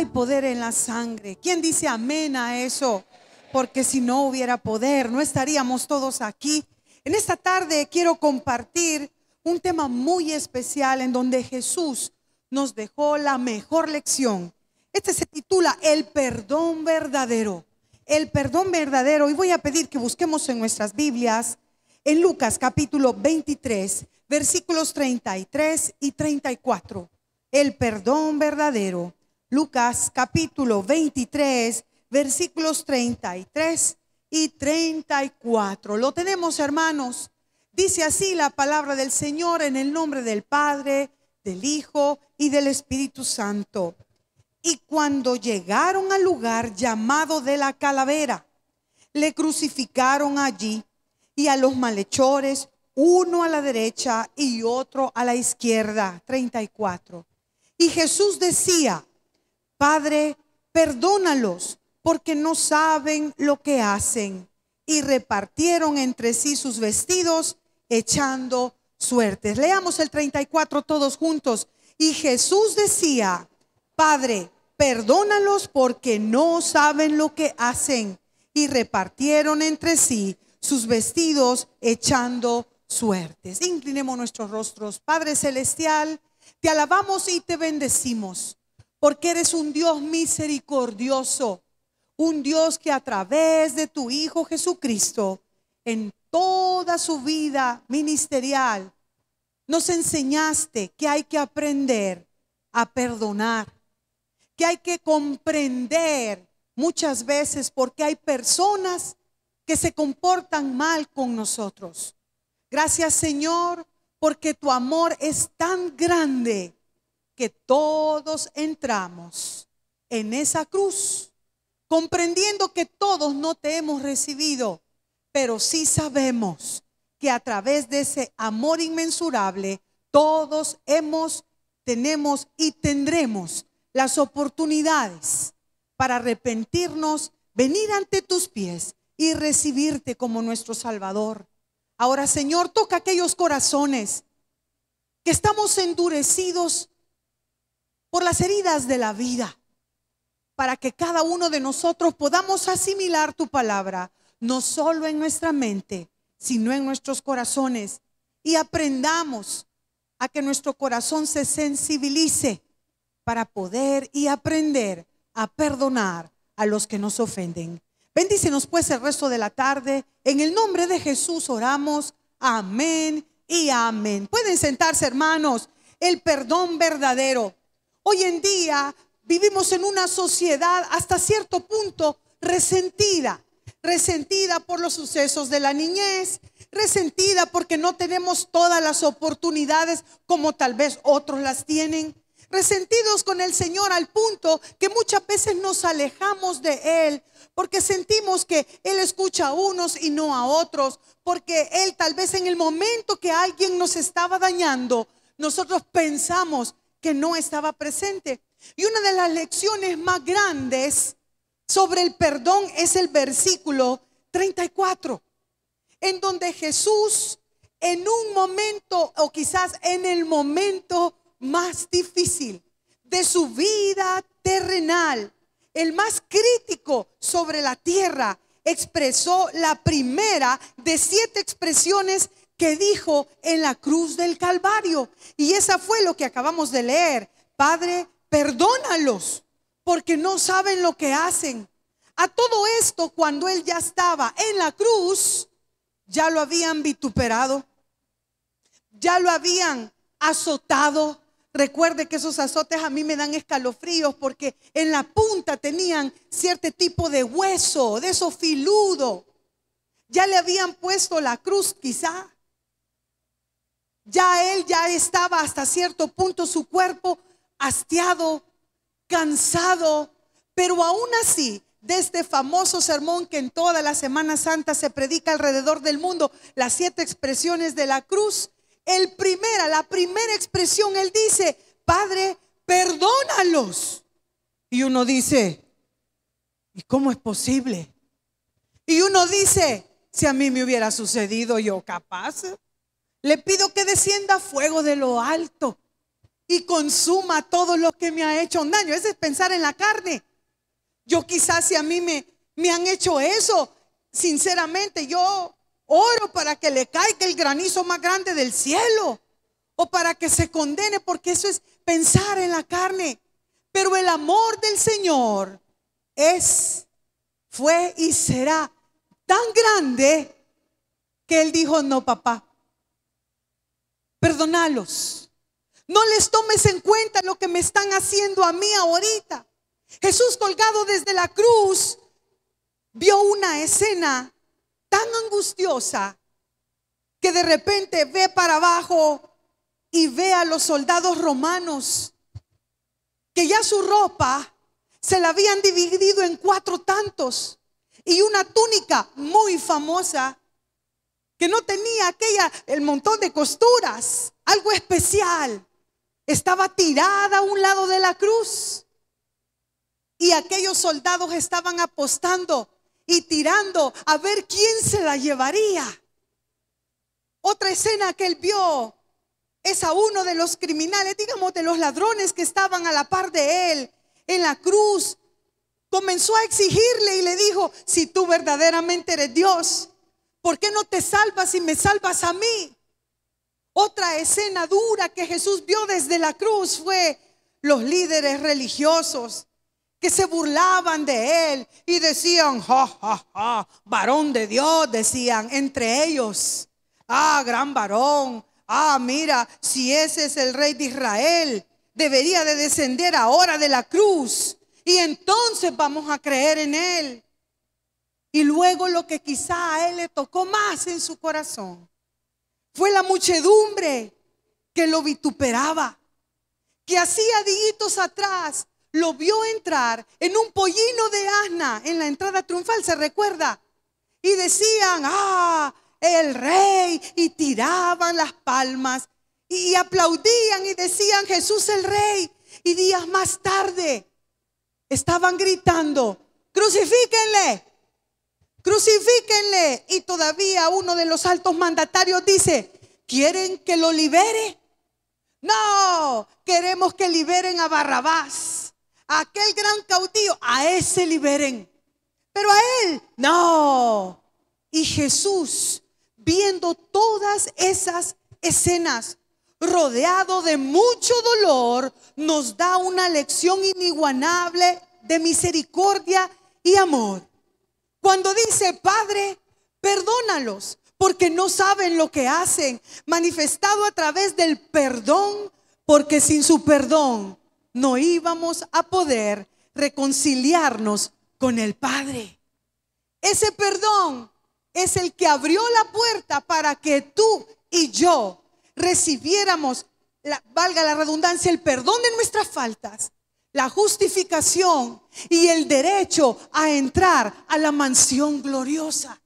Hay poder en la sangre. ¿Quién dice amén a eso? Porque si no hubiera poder, no estaríamos todos aquí. En esta tarde quiero compartir un tema muy especial en donde Jesús nos dejó la mejor lección. Este se titula El perdón verdadero. El perdón verdadero. Y voy a pedir que busquemos en nuestras Biblias, en Lucas capítulo 23, versículos 33 y 34. El perdón verdadero. Lucas capítulo 23, versículos 33 y 34. Lo tenemos, hermanos. Dice así la palabra del Señor en el nombre del Padre, del Hijo y del Espíritu Santo. Y cuando llegaron al lugar llamado de la calavera, le crucificaron allí y a los malhechores, uno a la derecha y otro a la izquierda. 34. Y Jesús decía, Padre, perdónalos porque no saben lo que hacen. Y repartieron entre sí sus vestidos echando suertes. Leamos el 34 todos juntos. Y Jesús decía, Padre, perdónalos porque no saben lo que hacen. Y repartieron entre sí sus vestidos echando suertes. Inclinemos nuestros rostros. Padre Celestial, te alabamos y te bendecimos porque eres un Dios misericordioso, un Dios que a través de tu Hijo Jesucristo, en toda su vida ministerial, nos enseñaste que hay que aprender a perdonar, que hay que comprender muchas veces porque hay personas que se comportan mal con nosotros. Gracias Señor, porque tu amor es tan grande que todos entramos en esa cruz, comprendiendo que todos no te hemos recibido, pero sí sabemos que a través de ese amor inmensurable, todos hemos, tenemos y tendremos las oportunidades para arrepentirnos, venir ante tus pies y recibirte como nuestro Salvador. Ahora, Señor, toca aquellos corazones que estamos endurecidos por las heridas de la vida, para que cada uno de nosotros podamos asimilar tu palabra, no solo en nuestra mente, sino en nuestros corazones, y aprendamos a que nuestro corazón se sensibilice para poder y aprender a perdonar a los que nos ofenden. Bendícenos pues el resto de la tarde. En el nombre de Jesús oramos. Amén y amén. Pueden sentarse, hermanos. El perdón verdadero. Hoy en día vivimos en una sociedad hasta cierto punto resentida, resentida por los sucesos de la niñez, resentida porque no tenemos todas las oportunidades como tal vez otros las tienen, resentidos con el Señor al punto que muchas veces nos alejamos de Él porque sentimos que Él escucha a unos y no a otros, porque Él tal vez en el momento que alguien nos estaba dañando, nosotros pensamos que no estaba presente. Y una de las lecciones más grandes sobre el perdón es el versículo 34, en donde Jesús en un momento o quizás en el momento más difícil de su vida terrenal, el más crítico sobre la tierra, expresó la primera de siete expresiones que dijo en la cruz del Calvario. Y esa fue lo que acabamos de leer. Padre, perdónalos porque no saben lo que hacen. A todo esto, cuando él ya estaba en la cruz, ya lo habían vituperado, ya lo habían azotado. Recuerde que esos azotes a mí me dan escalofríos porque en la punta tenían cierto tipo de hueso, de eso filudo. Ya le habían puesto la cruz quizá, ya él ya estaba hasta cierto punto su cuerpo hastiado, cansado, pero aún así, de este famoso sermón que en toda la Semana Santa se predica alrededor del mundo, las siete expresiones de la cruz, el primera, la primera expresión, él dice, Padre, perdónalos. Y uno dice, ¿y cómo es posible? Y uno dice, si a mí me hubiera sucedido yo capaz, le pido que descienda fuego de lo alto y consuma todo lo que me ha hecho daño. Ese es pensar en la carne. Yo quizás si a mí me, me han hecho eso, sinceramente yo oro para que le caiga el granizo más grande del cielo o para que se condene, porque eso es pensar en la carne. Pero el amor del Señor es, fue y será tan grande que Él dijo, no, papá, Perdonalos, No les tomes en cuenta lo que me están haciendo a mí ahorita. Jesús colgado desde la cruz vio una escena tan angustiosa que de repente ve para abajo y ve a los soldados romanos que ya su ropa se la habían dividido en cuatro tantos y una túnica muy famosa que no tenía aquella, el montón de costuras, algo especial. Estaba tirada a un lado de la cruz. Y aquellos soldados estaban apostando y tirando a ver quién se la llevaría. Otra escena que él vio es a uno de los criminales, digamos de los ladrones que estaban a la par de él en la cruz. Comenzó a exigirle y le dijo, si tú verdaderamente eres Dios, ¿Por qué no te salvas y me salvas a mí? Otra escena dura que Jesús vio desde la cruz fue los líderes religiosos que se burlaban de él y decían, ja, ja, ja, varón de Dios, decían entre ellos, ah, gran varón, ah, mira, si ese es el rey de Israel, debería de descender ahora de la cruz y entonces vamos a creer en él. Y luego lo que quizá a él le tocó más en su corazón fue la muchedumbre que lo vituperaba, que hacía dígitos atrás lo vio entrar en un pollino de asna en la entrada triunfal, se recuerda, y decían, ah, el rey, y tiraban las palmas, y aplaudían y decían, Jesús el rey, y días más tarde estaban gritando, crucifíquenle, crucifíquenle. Y todavía uno de los altos mandatarios dice, ¿quieren que lo libere? No, queremos que liberen a Barrabás, a aquel gran caudillo, a ese liberen. Pero a él, no. Y Jesús, viendo todas esas escenas, rodeado de mucho dolor, nos da una lección iniguanable de misericordia y amor. Cuando dice, Padre, perdónalos, porque no saben lo que hacen, manifestado a través del perdón, porque sin su perdón no íbamos a poder reconciliarnos con el Padre. Ese perdón es el que abrió la puerta para que tú y yo recibiéramos, valga la redundancia, el perdón de nuestras faltas la justificación y el derecho a entrar a la mansión gloriosa.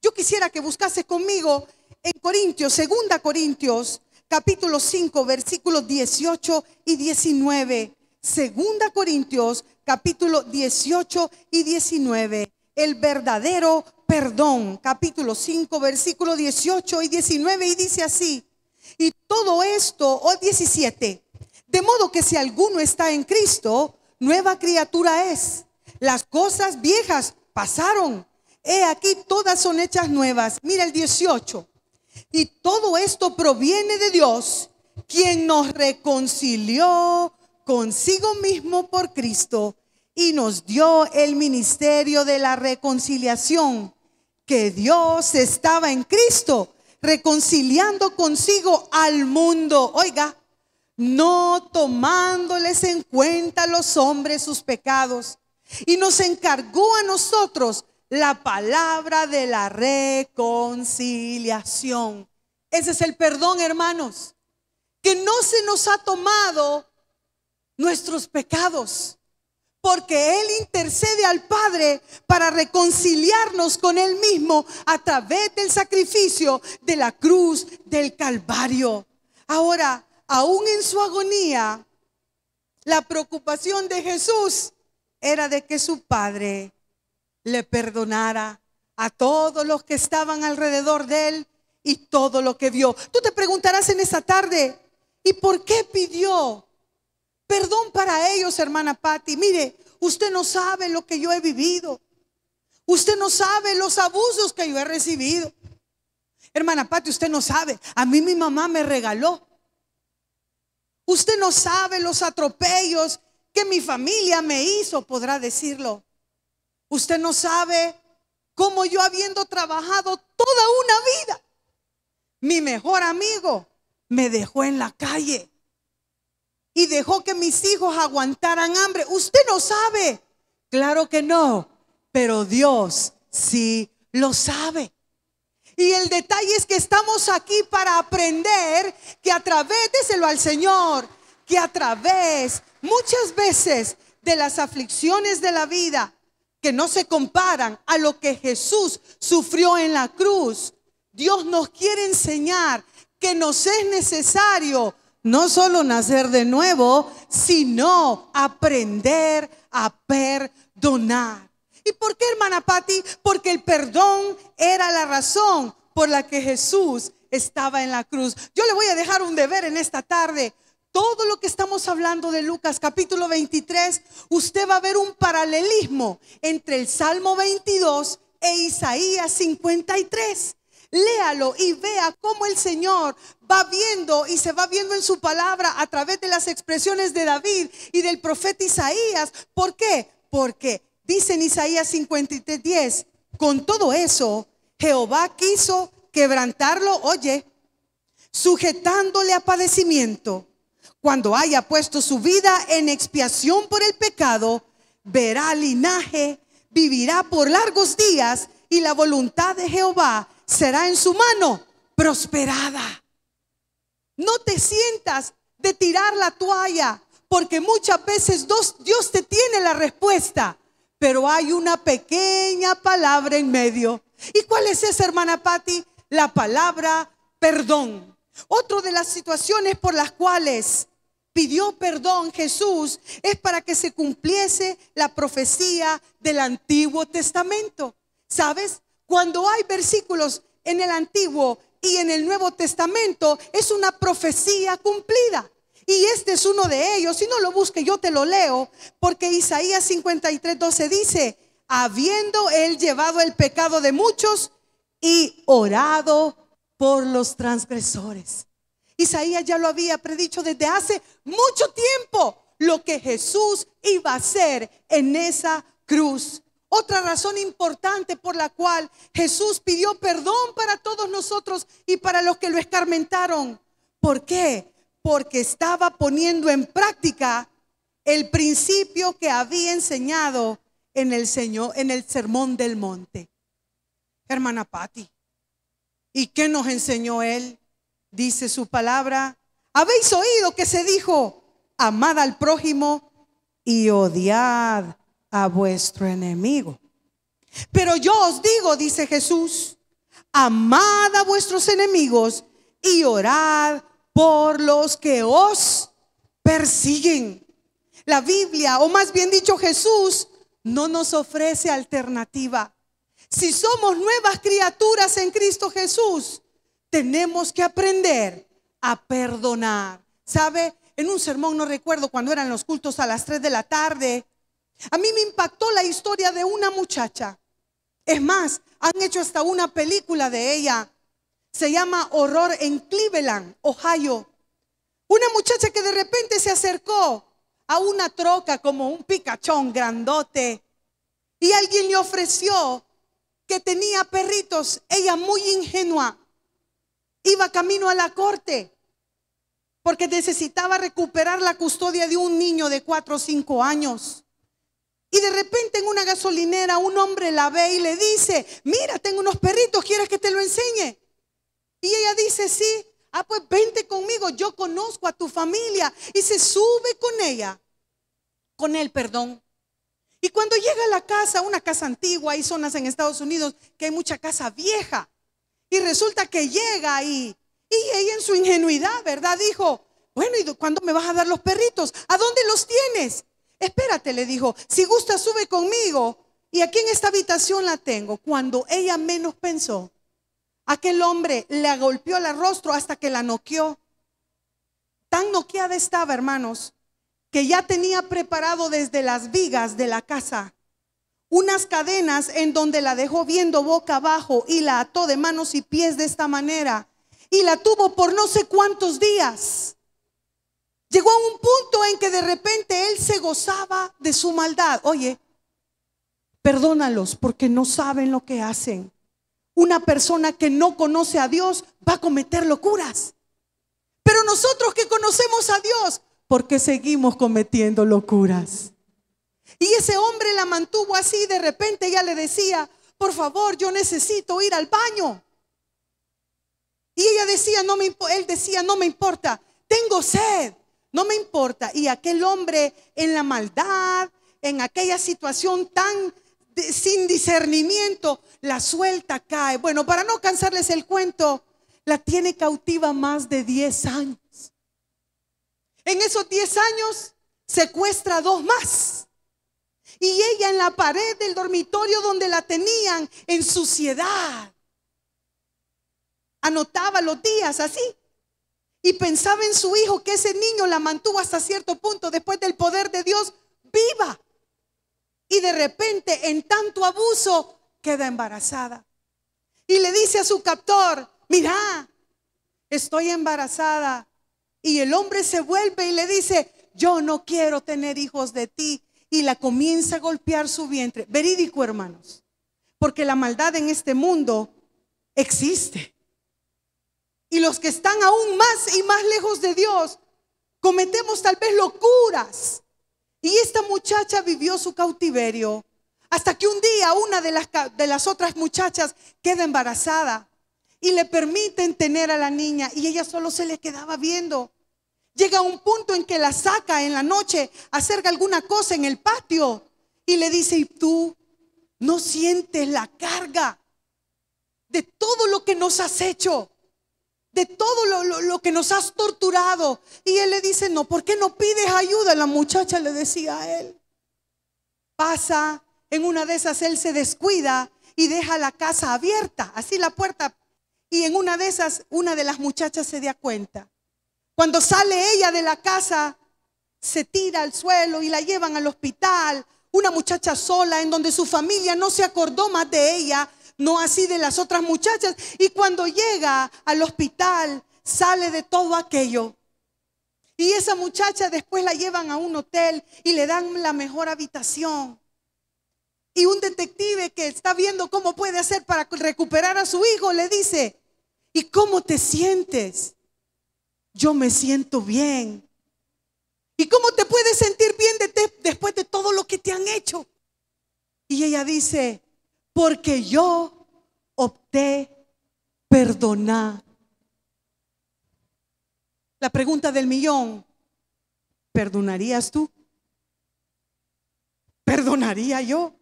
Yo quisiera que buscase conmigo en Corintios, Segunda Corintios, capítulo 5, versículos 18 y 19. Segunda Corintios, capítulo 18 y 19. El verdadero perdón, capítulo 5, versículo 18 y 19, y dice así, y todo esto, o 17, de modo que si alguno está en Cristo, nueva criatura es. Las cosas viejas pasaron. He aquí, todas son hechas nuevas. Mira el 18. Y todo esto proviene de Dios, quien nos reconcilió consigo mismo por Cristo y nos dio el ministerio de la reconciliación, que Dios estaba en Cristo reconciliando consigo al mundo. Oiga, no tomándoles en cuenta los hombres sus pecados. Y nos encargó a nosotros la palabra de la reconciliación. Ese es el perdón, hermanos, que no se nos ha tomado nuestros pecados, porque Él intercede al Padre para reconciliarnos con Él mismo a través del sacrificio de la cruz del Calvario. Ahora, aún en su agonía, la preocupación de Jesús era de que su padre le perdonara a todos los que estaban alrededor de él y todo lo que vio. Tú te preguntarás en esta tarde, ¿y por qué pidió perdón para ellos, hermana Patti? Mire, usted no sabe lo que yo he vivido. Usted no sabe los abusos que yo he recibido. Hermana Patti, usted no sabe. A mí mi mamá me regaló Usted no sabe los atropellos que mi familia me hizo, podrá decirlo. Usted no sabe cómo yo habiendo trabajado toda una vida, mi mejor amigo me dejó en la calle y dejó que mis hijos aguantaran hambre. Usted no sabe. Claro que no, pero Dios sí lo sabe. Y el detalle es que estamos aquí para aprender que a través, déselo al Señor, que a través muchas veces de las aflicciones de la vida que no se comparan a lo que Jesús sufrió en la cruz, Dios nos quiere enseñar que nos es necesario no solo nacer de nuevo, sino aprender a perdonar. ¿Y por qué, hermana Patti? Porque el perdón era la razón por la que Jesús estaba en la cruz. Yo le voy a dejar un deber en esta tarde. Todo lo que estamos hablando de Lucas capítulo 23, usted va a ver un paralelismo entre el Salmo 22 e Isaías 53. Léalo y vea cómo el Señor va viendo y se va viendo en su palabra a través de las expresiones de David y del profeta Isaías. ¿Por qué? Porque Dice en Isaías 53.10 con todo eso, Jehová quiso quebrantarlo, oye, sujetándole a padecimiento. Cuando haya puesto su vida en expiación por el pecado, verá linaje, vivirá por largos días y la voluntad de Jehová será en su mano prosperada. No te sientas de tirar la toalla, porque muchas veces Dios te tiene la respuesta pero hay una pequeña palabra en medio. ¿Y cuál es esa, hermana Patti? La palabra perdón. Otra de las situaciones por las cuales pidió perdón Jesús es para que se cumpliese la profecía del Antiguo Testamento. ¿Sabes? Cuando hay versículos en el Antiguo y en el Nuevo Testamento, es una profecía cumplida. Y este es uno de ellos. Si no lo busque, yo te lo leo. Porque Isaías 53, 12 dice, habiendo él llevado el pecado de muchos y orado por los transgresores. Isaías ya lo había predicho desde hace mucho tiempo lo que Jesús iba a hacer en esa cruz. Otra razón importante por la cual Jesús pidió perdón para todos nosotros y para los que lo escarmentaron. ¿Por qué? porque estaba poniendo en práctica el principio que había enseñado en el Señor, en el Sermón del Monte. Hermana Patti, ¿y qué nos enseñó él? Dice su palabra, habéis oído que se dijo, amad al prójimo y odiad a vuestro enemigo. Pero yo os digo, dice Jesús, amad a vuestros enemigos y orad por los que os persiguen. La Biblia, o más bien dicho Jesús, no nos ofrece alternativa. Si somos nuevas criaturas en Cristo Jesús, tenemos que aprender a perdonar. ¿Sabe? En un sermón, no recuerdo cuando eran los cultos a las 3 de la tarde, a mí me impactó la historia de una muchacha. Es más, han hecho hasta una película de ella se llama Horror en Cleveland, Ohio. Una muchacha que de repente se acercó a una troca como un picachón grandote y alguien le ofreció que tenía perritos, ella muy ingenua, iba camino a la corte porque necesitaba recuperar la custodia de un niño de 4 o 5 años. Y de repente en una gasolinera un hombre la ve y le dice, mira, tengo unos perritos, ¿quieres que te lo enseñe? Y ella dice, sí, ah, pues vente conmigo, yo conozco a tu familia. Y se sube con ella, con él, perdón. Y cuando llega a la casa, una casa antigua, hay zonas en Estados Unidos que hay mucha casa vieja. Y resulta que llega ahí. Y ella en su ingenuidad, ¿verdad? Dijo, bueno, ¿y cuándo me vas a dar los perritos? ¿A dónde los tienes? Espérate, le dijo, si gusta, sube conmigo. Y aquí en esta habitación la tengo. Cuando ella menos pensó, Aquel hombre le golpeó el rostro hasta que la noqueó. Tan noqueada estaba, hermanos, que ya tenía preparado desde las vigas de la casa unas cadenas en donde la dejó viendo boca abajo y la ató de manos y pies de esta manera. Y la tuvo por no sé cuántos días. Llegó a un punto en que de repente él se gozaba de su maldad. Oye, perdónalos porque no saben lo que hacen. Una persona que no conoce a Dios va a cometer locuras. Pero nosotros que conocemos a Dios, ¿por qué seguimos cometiendo locuras? Y ese hombre la mantuvo así, de repente ella le decía, por favor, yo necesito ir al baño. Y ella decía, no me él decía, no me importa, tengo sed, no me importa. Y aquel hombre en la maldad, en aquella situación tan sin discernimiento, la suelta cae. Bueno, para no cansarles el cuento, la tiene cautiva más de 10 años. En esos 10 años secuestra dos más. Y ella en la pared del dormitorio donde la tenían en suciedad. Anotaba los días así. Y pensaba en su hijo, que ese niño la mantuvo hasta cierto punto después del poder de Dios viva y de repente en tanto abuso queda embarazada. Y le dice a su captor, mira, estoy embarazada. Y el hombre se vuelve y le dice, yo no quiero tener hijos de ti. Y la comienza a golpear su vientre. Verídico, hermanos, porque la maldad en este mundo existe. Y los que están aún más y más lejos de Dios, cometemos tal vez locuras y esta muchacha vivió su cautiverio hasta que un día una de las, de las otras muchachas queda embarazada y le permiten tener a la niña y ella solo se le quedaba viendo. Llega un punto en que la saca en la noche, acerca alguna cosa en el patio y le dice, ¿y tú no sientes la carga de todo lo que nos has hecho? de todo lo, que nos has torturado. Y él le dice, no, ¿por qué no pides ayuda? La muchacha le decía a él. Pasa, en una de esas él se descuida y deja la casa abierta, así la puerta. Y en una de esas, una de las muchachas se da cuenta. Cuando sale ella de la casa, se tira al suelo y la llevan al hospital. Una muchacha sola en donde su familia no se acordó más de ella no así de las otras muchachas. Y cuando llega al hospital, sale de todo aquello. Y esa muchacha después la llevan a un hotel y le dan la mejor habitación. Y un detective que está viendo cómo puede hacer para recuperar a su hijo le dice, ¿y cómo te sientes? Yo me siento bien. ¿Y cómo te puedes sentir bien después de todo lo que te han hecho? Y ella dice, porque yo opté perdonar. La pregunta del millón, ¿perdonarías tú? ¿Perdonaría yo?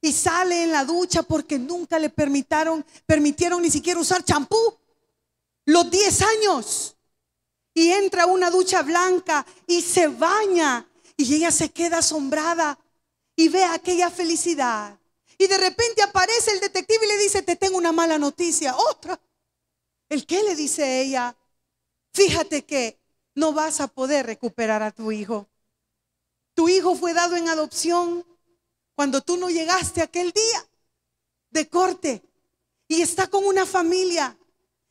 Y sale en la ducha porque nunca le permitieron, permitieron ni siquiera usar champú. Los 10 años. Y entra una ducha blanca y se baña. Y ella se queda asombrada y ve aquella felicidad y de repente aparece el detective y le dice, te tengo una mala noticia. Otra. ¿El qué le dice ella? Fíjate que no vas a poder recuperar a tu hijo. Tu hijo fue dado en adopción cuando tú no llegaste aquel día de corte y está con una familia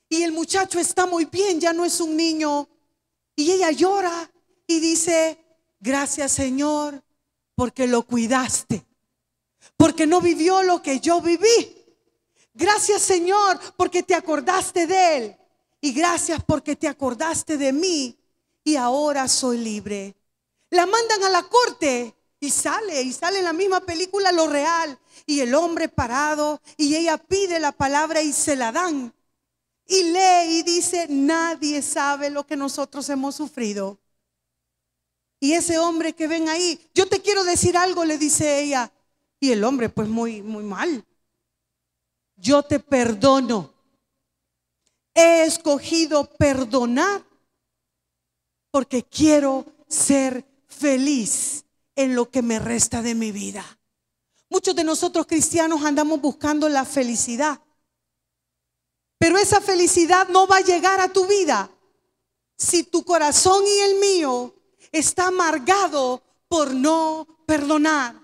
y el muchacho está muy bien, ya no es un niño. Y ella llora y dice, gracias Señor porque lo cuidaste porque no vivió lo que yo viví. Gracias Señor porque te acordaste de Él y gracias porque te acordaste de mí y ahora soy libre. La mandan a la corte y sale, y sale en la misma película lo real. Y el hombre parado, y ella pide la palabra y se la dan. Y lee y dice, nadie sabe lo que nosotros hemos sufrido. Y ese hombre que ven ahí, yo te quiero decir algo, le dice ella, y el hombre, pues muy, muy mal. Yo te perdono. He escogido perdonar porque quiero ser feliz en lo que me resta de mi vida. Muchos de nosotros cristianos andamos buscando la felicidad, pero esa felicidad no va a llegar a tu vida si tu corazón y el mío está amargado por no perdonar.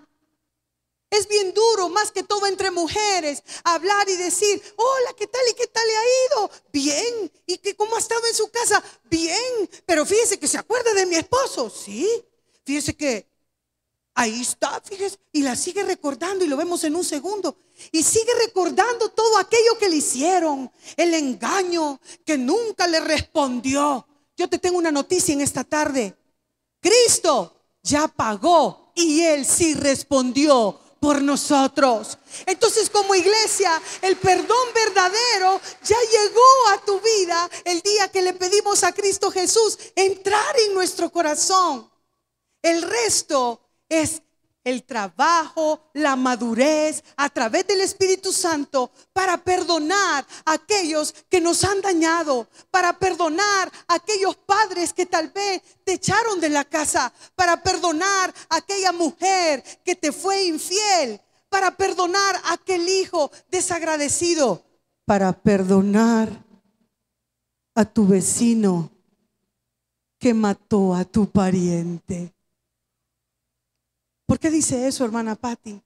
Es bien duro, más que todo entre mujeres, hablar y decir, hola, ¿qué tal y qué tal le ha ido? Bien. ¿Y que, cómo ha estado en su casa? Bien. Pero fíjese que se acuerda de mi esposo. Sí. Fíjese que ahí está, fíjese. Y la sigue recordando y lo vemos en un segundo. Y sigue recordando todo aquello que le hicieron, el engaño, que nunca le respondió. Yo te tengo una noticia en esta tarde. Cristo ya pagó y él sí respondió por nosotros. Entonces como iglesia, el perdón verdadero ya llegó a tu vida el día que le pedimos a Cristo Jesús entrar en nuestro corazón. El resto es el trabajo, la madurez a través del Espíritu Santo para perdonar a aquellos que nos han dañado, para perdonar a aquellos padres que tal vez te echaron de la casa, para perdonar a aquella mujer que te fue infiel, para perdonar a aquel hijo desagradecido, para perdonar a tu vecino que mató a tu pariente. ¿Por qué dice eso, hermana Patti?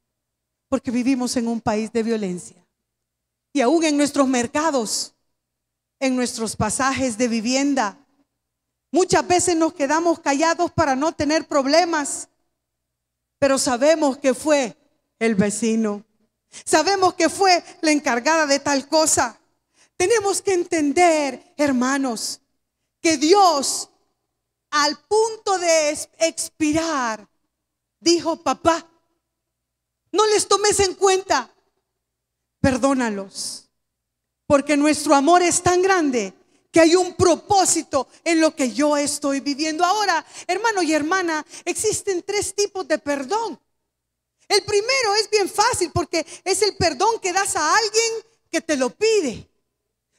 Porque vivimos en un país de violencia. Y aún en nuestros mercados, en nuestros pasajes de vivienda, muchas veces nos quedamos callados para no tener problemas, pero sabemos que fue el vecino. Sabemos que fue la encargada de tal cosa. Tenemos que entender, hermanos, que Dios al punto de expirar dijo papá. No les tomes en cuenta. Perdónalos. Porque nuestro amor es tan grande que hay un propósito en lo que yo estoy viviendo. Ahora, hermano y hermana, existen tres tipos de perdón. El primero es bien fácil porque es el perdón que das a alguien que te lo pide.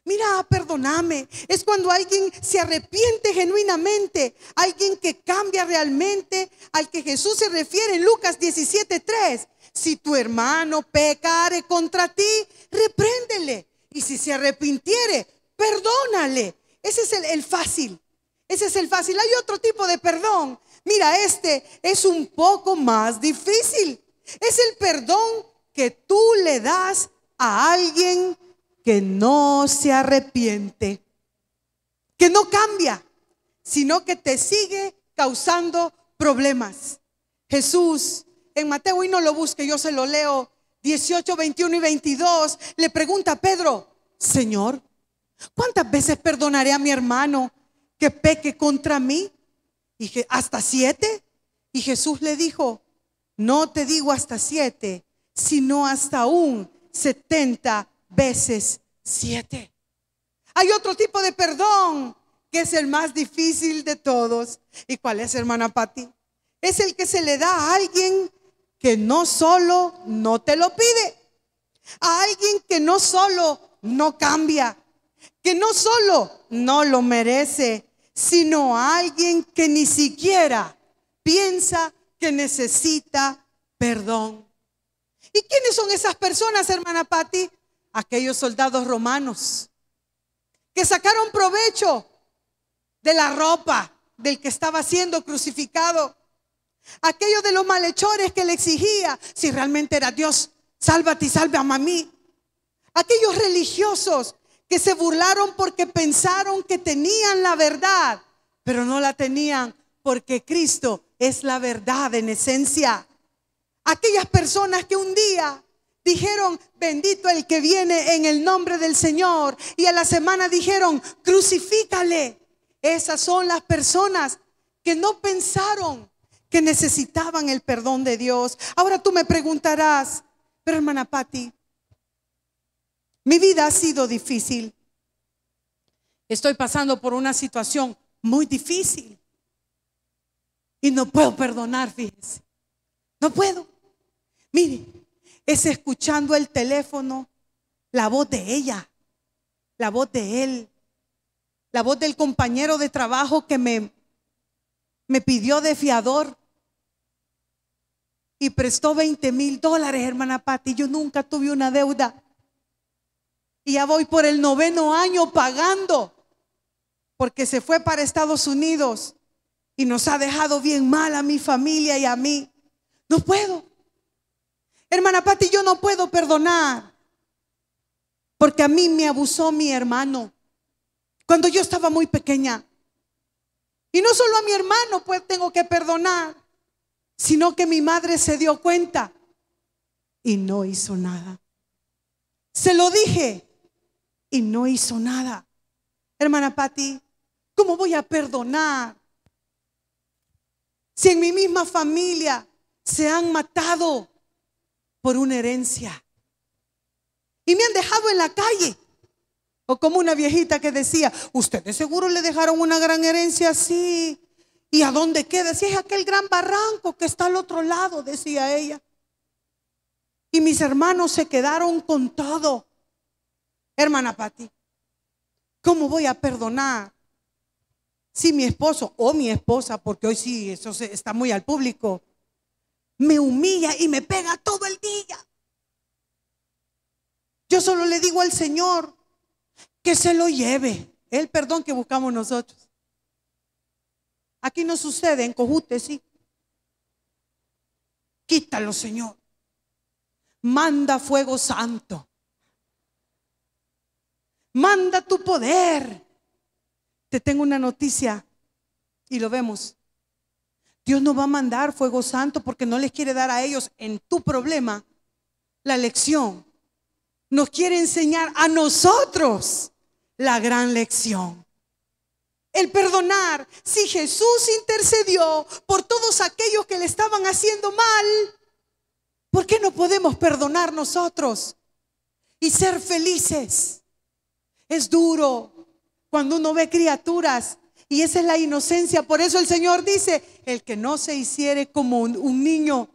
Mira, perdóname. Es cuando alguien se arrepiente genuinamente, alguien que cambia realmente, al que Jesús se refiere en Lucas 17:3. Si tu hermano pecare contra ti, repréndele. Y si se arrepintiere, perdónale. Ese es el, el fácil. Ese es el fácil. Hay otro tipo de perdón. Mira, este es un poco más difícil. Es el perdón que tú le das a alguien que no se arrepiente, que no cambia, sino que te sigue causando problemas. Jesús, en Mateo, y no lo busque, yo se lo leo, 18, 21 y 22, le pregunta a Pedro, Señor, ¿cuántas veces perdonaré a mi hermano que peque contra mí? Y hasta siete. Y Jesús le dijo, no te digo hasta siete, sino hasta un setenta veces siete. Hay otro tipo de perdón que es el más difícil de todos. ¿Y cuál es, hermana pati Es el que se le da a alguien que no solo no te lo pide, a alguien que no solo no cambia, que no solo no lo merece, sino a alguien que ni siquiera piensa que necesita perdón. ¿Y quiénes son esas personas, hermana pati aquellos soldados romanos que sacaron provecho de la ropa del que estaba siendo crucificado. Aquellos de los malhechores que le exigía, si realmente era Dios, sálvate y salve a mí. Aquellos religiosos que se burlaron porque pensaron que tenían la verdad, pero no la tenían porque Cristo es la verdad en esencia. Aquellas personas que un día Dijeron, bendito el que viene en el nombre del Señor. Y a la semana dijeron, crucifícale. Esas son las personas que no pensaron que necesitaban el perdón de Dios. Ahora tú me preguntarás, pero hermana Patti, mi vida ha sido difícil. Estoy pasando por una situación muy difícil. Y no puedo perdonar, fíjense. No puedo. Mire, es escuchando el teléfono, la voz de ella, la voz de él, la voz del compañero de trabajo que me, me pidió de fiador y prestó 20 mil dólares, hermana Patti. Yo nunca tuve una deuda. Y ya voy por el noveno año pagando, porque se fue para Estados Unidos y nos ha dejado bien mal a mi familia y a mí. No puedo. Hermana Pati, yo no puedo perdonar. Porque a mí me abusó mi hermano. Cuando yo estaba muy pequeña. Y no solo a mi hermano pues tengo que perdonar, sino que mi madre se dio cuenta y no hizo nada. Se lo dije y no hizo nada. Hermana Patti, ¿cómo voy a perdonar? Si en mi misma familia se han matado, por una herencia. Y me han dejado en la calle. O como una viejita que decía, ustedes seguro le dejaron una gran herencia así. ¿Y a dónde queda? Si es aquel gran barranco que está al otro lado, decía ella. Y mis hermanos se quedaron con todo. Hermana Patti, ¿cómo voy a perdonar si mi esposo o mi esposa, porque hoy sí eso está muy al público, me humilla y me pega todo el día. Yo solo le digo al Señor que se lo lleve, el perdón que buscamos nosotros. Aquí no sucede, en Cojute sí. Quítalo, Señor. Manda fuego santo. Manda tu poder. Te tengo una noticia y lo vemos. Dios no va a mandar fuego santo porque no les quiere dar a ellos en tu problema la lección. Nos quiere enseñar a nosotros la gran lección. El perdonar. Si Jesús intercedió por todos aquellos que le estaban haciendo mal, ¿por qué no podemos perdonar nosotros y ser felices? Es duro cuando uno ve criaturas y esa es la inocencia. Por eso el Señor dice, el que no se hiciere como un, niño,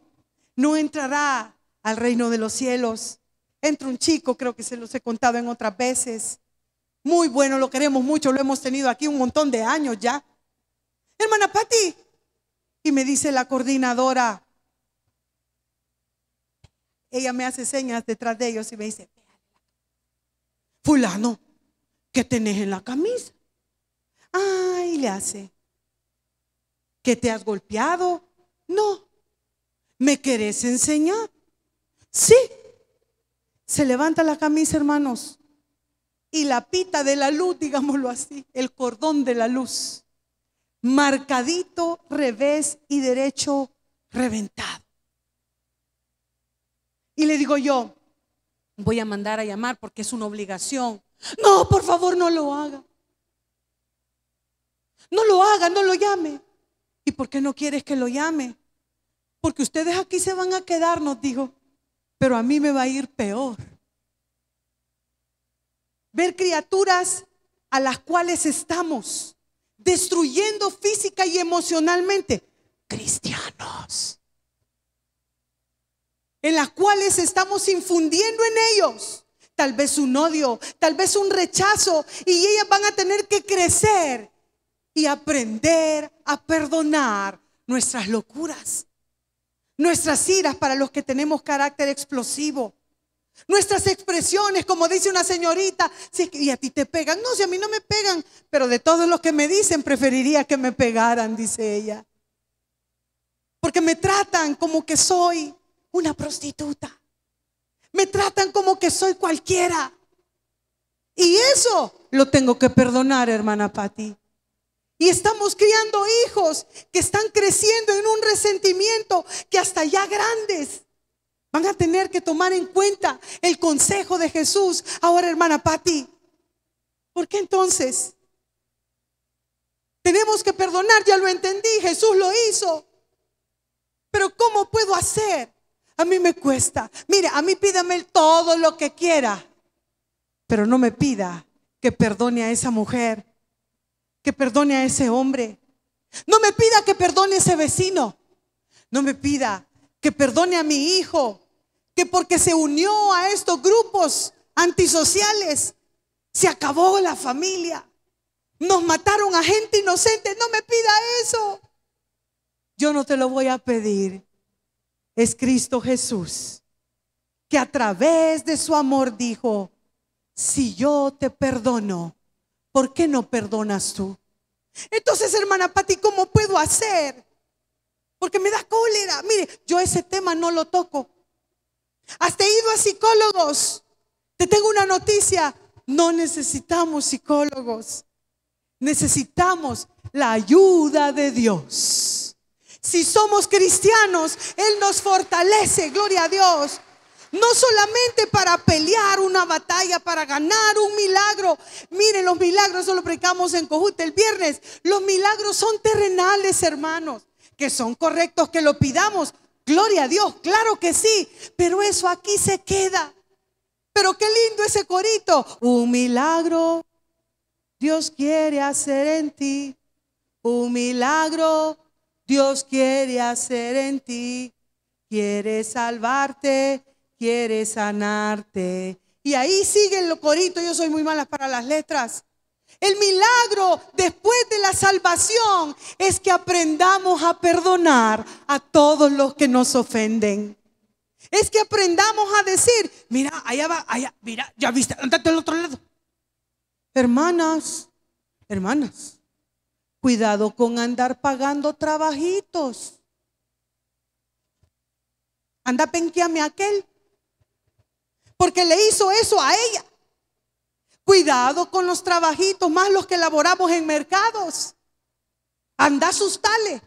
no entrará al reino de los cielos. Entra un chico, creo que se los he contado en otras veces. Muy bueno, lo queremos mucho, lo hemos tenido aquí un montón de años ya. Hermana Patti. Y me dice la coordinadora, ella me hace señas detrás de ellos y me dice, fulano, ¿qué tenés en la camisa? Ay, le hace. ¿Que te has golpeado? No. ¿Me querés enseñar? Sí. Se levanta la camisa, hermanos. Y la pita de la luz, digámoslo así, el cordón de la luz. Marcadito, revés y derecho reventado. Y le digo yo, voy a mandar a llamar porque es una obligación. No, por favor, no lo haga. No lo haga, no lo llame. ¿Y por qué no quieres que lo llame? Porque ustedes aquí se van a quedar, nos dijo, pero a mí me va a ir peor. Ver criaturas a las cuales estamos destruyendo física y emocionalmente. Cristianos. En las cuales estamos infundiendo en ellos tal vez un odio, tal vez un rechazo, y ellas van a tener que crecer y aprender a perdonar nuestras locuras, nuestras iras para los que tenemos carácter explosivo, nuestras expresiones, como dice una señorita, si y a ti te pegan, no, si a mí no me pegan, pero de todos los que me dicen, preferiría que me pegaran, dice ella, porque me tratan como que soy una prostituta, me tratan como que soy cualquiera. Y eso lo tengo que perdonar, hermana Patti. Y estamos criando hijos que están creciendo en un resentimiento que hasta ya grandes van a tener que tomar en cuenta el consejo de Jesús. Ahora, hermana Patti, ¿por qué entonces? Tenemos que perdonar, ya lo entendí, Jesús lo hizo. Pero ¿cómo puedo hacer? A mí me cuesta. Mire, a mí pídame todo lo que quiera, pero no me pida que perdone a esa mujer que perdone a ese hombre. No me pida que perdone a ese vecino. No me pida que perdone a mi hijo, que porque se unió a estos grupos antisociales, se acabó la familia. Nos mataron a gente inocente. No me pida eso. Yo no te lo voy a pedir. Es Cristo Jesús, que a través de su amor dijo, si yo te perdono, ¿por qué no perdonas tú? Entonces, hermana ti ¿cómo puedo hacer? Porque me da cólera. Mire, yo ese tema no lo toco. ¿Has he ido a psicólogos. Te tengo una noticia. No necesitamos psicólogos. Necesitamos la ayuda de Dios. Si somos cristianos, Él nos fortalece, gloria a Dios, no solamente para pelear una batalla, para ganar un milagro. Miren, los milagros, eso lo predicamos en Cojute el viernes. Los milagros son terrenales, hermanos, que son correctos que lo pidamos. Gloria a Dios, claro que sí, pero eso aquí se queda. Pero qué lindo ese corito. Un milagro Dios quiere hacer en ti. Un milagro Dios quiere hacer en ti. Quiere salvarte quiere sanarte. Y ahí sigue el locorito yo soy muy mala para las letras. El milagro después de la salvación es que aprendamos a perdonar a todos los que nos ofenden. Es que aprendamos a decir, mira, allá va, allá, mira, ya viste, andate al otro lado. Hermanas, hermanas, cuidado con andar pagando trabajitos. Anda penqueame aquel, porque le hizo eso a ella. Cuidado con los trabajitos, más los que laboramos en mercados. Anda, tales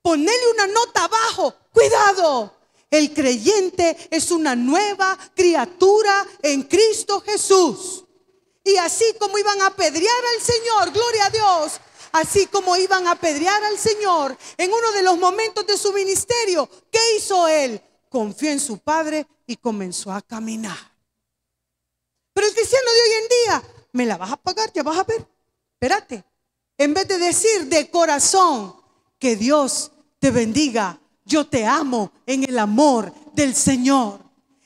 Ponele una nota abajo. Cuidado. El creyente es una nueva criatura en Cristo Jesús. Y así como iban a apedrear al Señor, gloria a Dios, así como iban a apedrear al Señor en uno de los momentos de su ministerio, ¿qué hizo él? Confió en su Padre y comenzó a caminar. Pero el cristiano de hoy en día, me la vas a pagar, ya vas a ver. Espérate. En vez de decir de corazón que Dios te bendiga, yo te amo en el amor del Señor.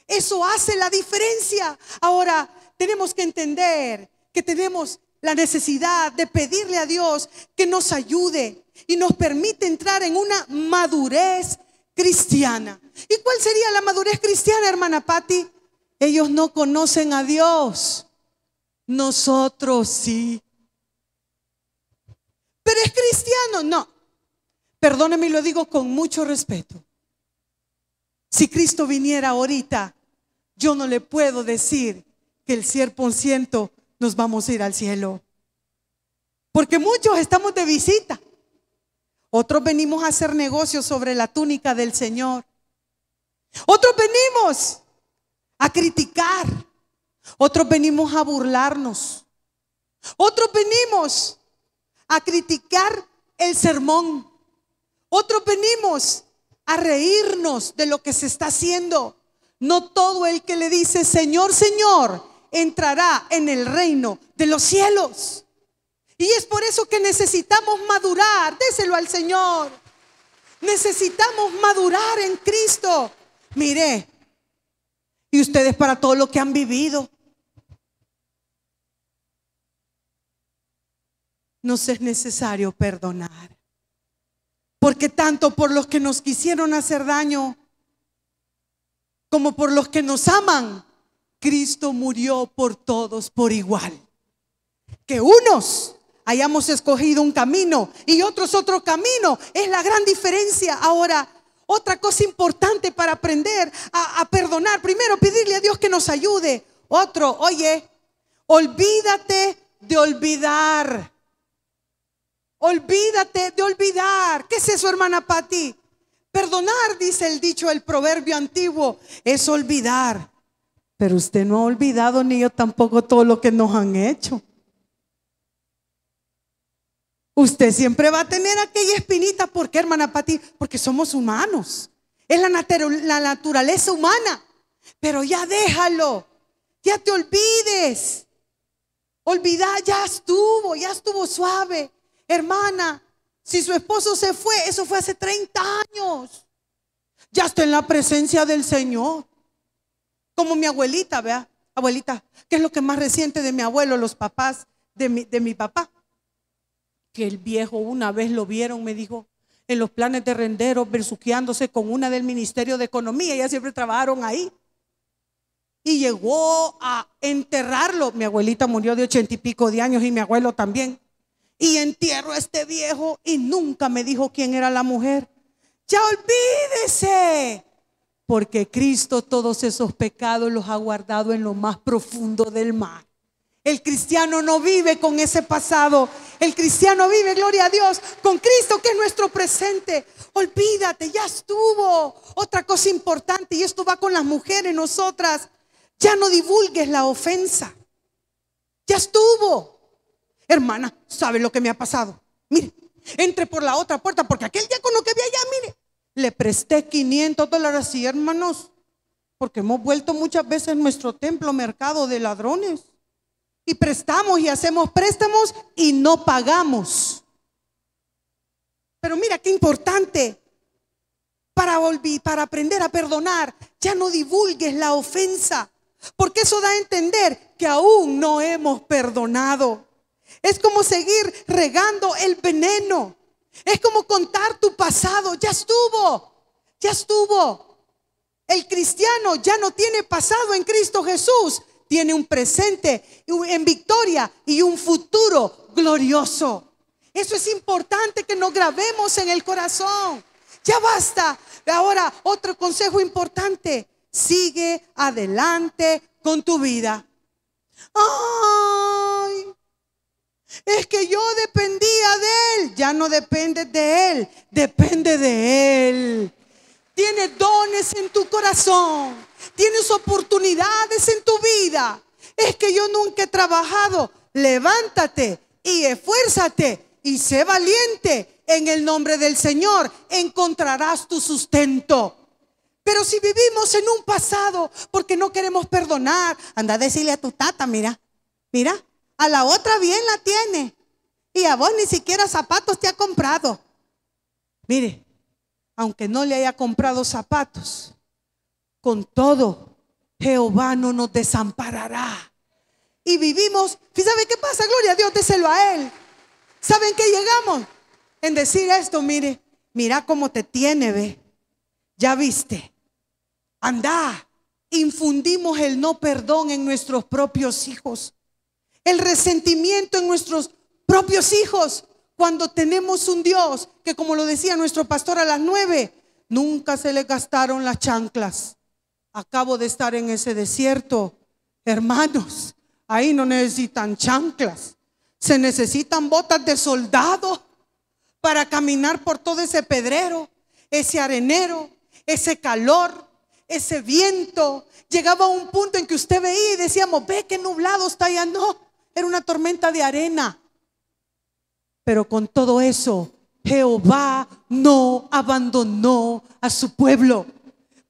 Eso hace la diferencia. Ahora tenemos que entender que tenemos la necesidad de pedirle a Dios que nos ayude y nos permite entrar en una madurez cristiana. ¿Y cuál sería la madurez cristiana, hermana Patti? Ellos no conocen a Dios. Nosotros sí. Pero es cristiano. No. Perdóneme y lo digo con mucho respeto. Si Cristo viniera ahorita, yo no le puedo decir que el 100% nos vamos a ir al cielo. Porque muchos estamos de visita. Otros venimos a hacer negocios sobre la túnica del Señor. Otros venimos a criticar. Otros venimos a burlarnos. Otros venimos a criticar el sermón. Otros venimos a reírnos de lo que se está haciendo. No todo el que le dice, Señor, Señor, entrará en el reino de los cielos. Y es por eso que necesitamos madurar. Déselo al Señor. Necesitamos madurar en Cristo. Mire, y ustedes para todo lo que han vivido. Nos es necesario perdonar, porque tanto por los que nos quisieron hacer daño como por los que nos aman, Cristo murió por todos por igual. Que unos hayamos escogido un camino y otros otro camino. Es la gran diferencia ahora otra cosa importante para aprender a, perdonar. Primero, pedirle a Dios que nos ayude. Otro, oye, olvídate de olvidar. Olvídate de olvidar. ¿Qué es eso, hermana Patti? Perdonar, dice el dicho, el proverbio antiguo, es olvidar. Pero usted no ha olvidado ni yo tampoco todo lo que nos han hecho. Usted siempre va a tener aquella espinita. ¿Por qué, hermana Pati? Porque somos humanos. Es la, naturaleza humana. Pero ya déjalo. Ya te olvides. Olvida, ya estuvo, ya estuvo suave. Hermana, si su esposo se fue, eso fue hace 30 años. Ya está en la presencia del Señor. Como mi abuelita, vea, abuelita, ¿qué es lo que más reciente de mi abuelo, los papás de mi papá? que el viejo una vez lo vieron, me dijo, en los planes de rendero versuqueándose con una del Ministerio de Economía, ya siempre trabajaron ahí. Y llegó a enterrarlo. Mi abuelita murió de ochenta y pico de años y mi abuelo también. Y entierro a este viejo y nunca me dijo quién era la mujer. Ya olvídese, porque Cristo todos esos pecados los ha guardado en lo más profundo del mar. El cristiano no vive con ese pasado. El cristiano vive, gloria a Dios, con Cristo que es nuestro presente. Olvídate, ya estuvo. Otra cosa importante, y esto va con las mujeres, nosotras, ya no divulgues la ofensa. Ya estuvo. Hermana, ¿sabe lo que me ha pasado? Mire, entre por la otra puerta, porque aquel lo que vi allá, mire, le presté 500 dólares y hermanos, porque hemos vuelto muchas veces en nuestro templo mercado de ladrones. Y prestamos y hacemos préstamos y no pagamos. Pero mira qué importante. Para, para aprender a perdonar, ya no divulgues la ofensa. Porque eso da a entender que aún no hemos perdonado. Es como seguir regando el veneno. Es como contar tu pasado. Ya estuvo. Ya estuvo. El cristiano ya no tiene pasado en Cristo Jesús tiene un presente en victoria y un futuro glorioso. Eso es importante que nos grabemos en el corazón. Ya basta. Ahora, otro consejo importante. Sigue adelante con tu vida. Ay, es que yo dependía de él. Ya no depende de él, depende de él. Tiene dones en tu corazón. Tienes oportunidades en tu vida. Es que yo nunca he trabajado. Levántate y esfuérzate y sé valiente. En el nombre del Señor encontrarás tu sustento. Pero si vivimos en un pasado porque no queremos perdonar, anda a decirle a tu tata, mira, mira, a la otra bien la tiene. Y a vos ni siquiera zapatos te ha comprado. Mire, aunque no le haya comprado zapatos, con todo, Jehová no nos desamparará. Y vivimos, ¿saben qué pasa? Gloria a Dios, déselo a Él. ¿Saben qué llegamos? En decir esto, mire, mira cómo te tiene, ve. Ya viste. Anda, infundimos el no perdón en nuestros propios hijos, el resentimiento en nuestros propios hijos, cuando tenemos un Dios que, como lo decía nuestro pastor a las nueve, nunca se le gastaron las chanclas. Acabo de estar en ese desierto. Hermanos, ahí no necesitan chanclas. Se necesitan botas de soldado para caminar por todo ese pedrero, ese arenero, ese calor, ese viento. Llegaba a un punto en que usted veía y decíamos, ve que nublado está allá. No, era una tormenta de arena. Pero con todo eso, Jehová no abandonó a su pueblo.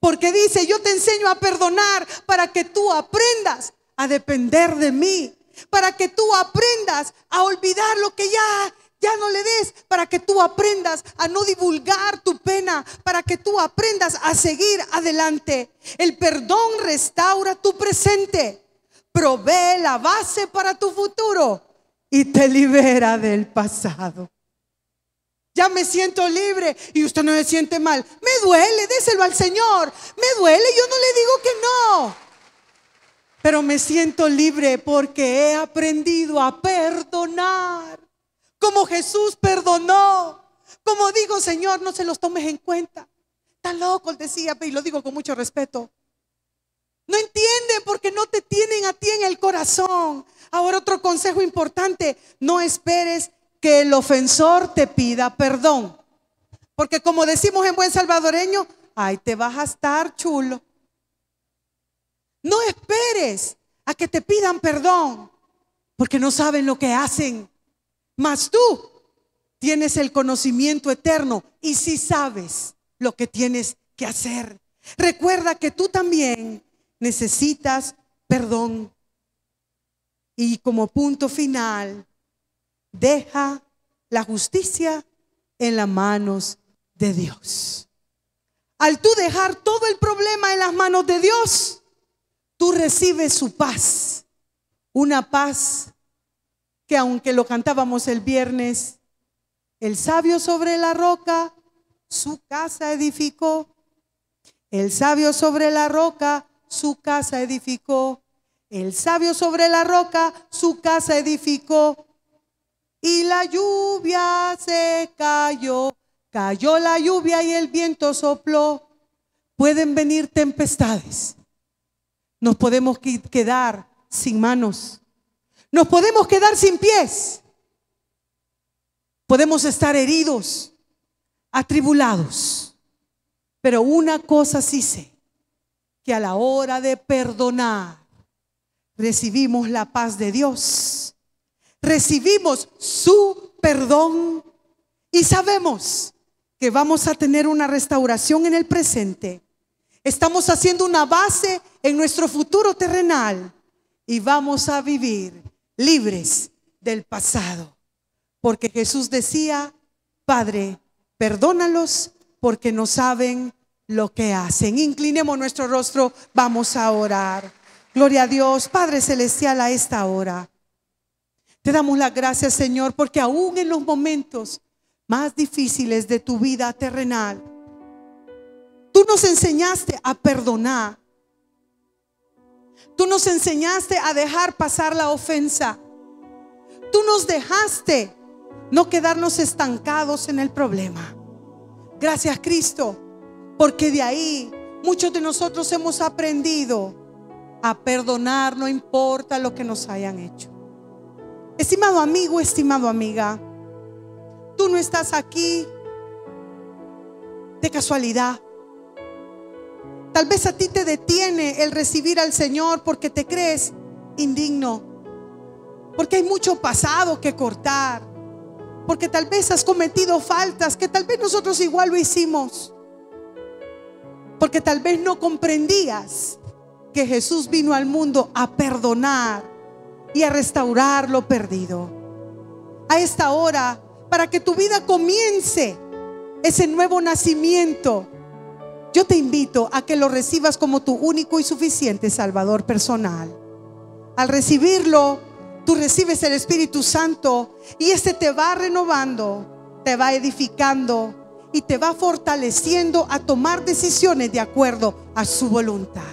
Porque dice, yo te enseño a perdonar para que tú aprendas a depender de mí, para que tú aprendas a olvidar lo que ya ya no le des, para que tú aprendas a no divulgar tu pena, para que tú aprendas a seguir adelante. El perdón restaura tu presente, provee la base para tu futuro y te libera del pasado ya me siento libre y usted no se siente mal. Me duele, déselo al Señor. Me duele, yo no le digo que no. Pero me siento libre porque he aprendido a perdonar. Como Jesús perdonó. Como digo, Señor, no se los tomes en cuenta. Está loco, decía, y lo digo con mucho respeto. No entienden porque no te tienen a ti en el corazón. Ahora otro consejo importante, no esperes que el ofensor te pida perdón. Porque como decimos en buen salvadoreño, Ahí te vas a estar chulo. No esperes a que te pidan perdón, porque no saben lo que hacen. Mas tú tienes el conocimiento eterno y sí sabes lo que tienes que hacer. Recuerda que tú también necesitas perdón. Y como punto final, deja la justicia en las manos de Dios. Al tú dejar todo el problema en las manos de Dios, tú recibes su paz. Una paz que aunque lo cantábamos el viernes, el sabio sobre la roca su casa edificó. El sabio sobre la roca su casa edificó. El sabio sobre la roca su casa edificó y la lluvia se cayó. Cayó la lluvia y el viento sopló. Pueden venir tempestades. Nos podemos quedar sin manos. Nos podemos quedar sin pies. Podemos estar heridos, atribulados. Pero una cosa sí sé, que a la hora de perdonar, recibimos la paz de Dios recibimos su perdón y sabemos que vamos a tener una restauración en el presente. Estamos haciendo una base en nuestro futuro terrenal y vamos a vivir libres del pasado. Porque Jesús decía, Padre, perdónalos porque no saben lo que hacen. Inclinemos nuestro rostro, vamos a orar. Gloria a Dios, Padre Celestial, a esta hora. Te damos las gracias, Señor, porque aún en los momentos más difíciles de tu vida terrenal, tú nos enseñaste a perdonar. Tú nos enseñaste a dejar pasar la ofensa. Tú nos dejaste no quedarnos estancados en el problema. Gracias Cristo, porque de ahí muchos de nosotros hemos aprendido a perdonar, no importa lo que nos hayan hecho. Estimado amigo, estimado amiga, tú no estás aquí de casualidad. Tal vez a ti te detiene el recibir al Señor porque te crees indigno, porque hay mucho pasado que cortar, porque tal vez has cometido faltas que tal vez nosotros igual lo hicimos, porque tal vez no comprendías que Jesús vino al mundo a perdonar y a restaurar lo perdido. A esta hora, para que tu vida comience ese nuevo nacimiento, yo te invito a que lo recibas como tu único y suficiente Salvador personal. Al recibirlo, tú recibes el Espíritu Santo y este te va renovando, te va edificando y te va fortaleciendo a tomar decisiones de acuerdo a su voluntad.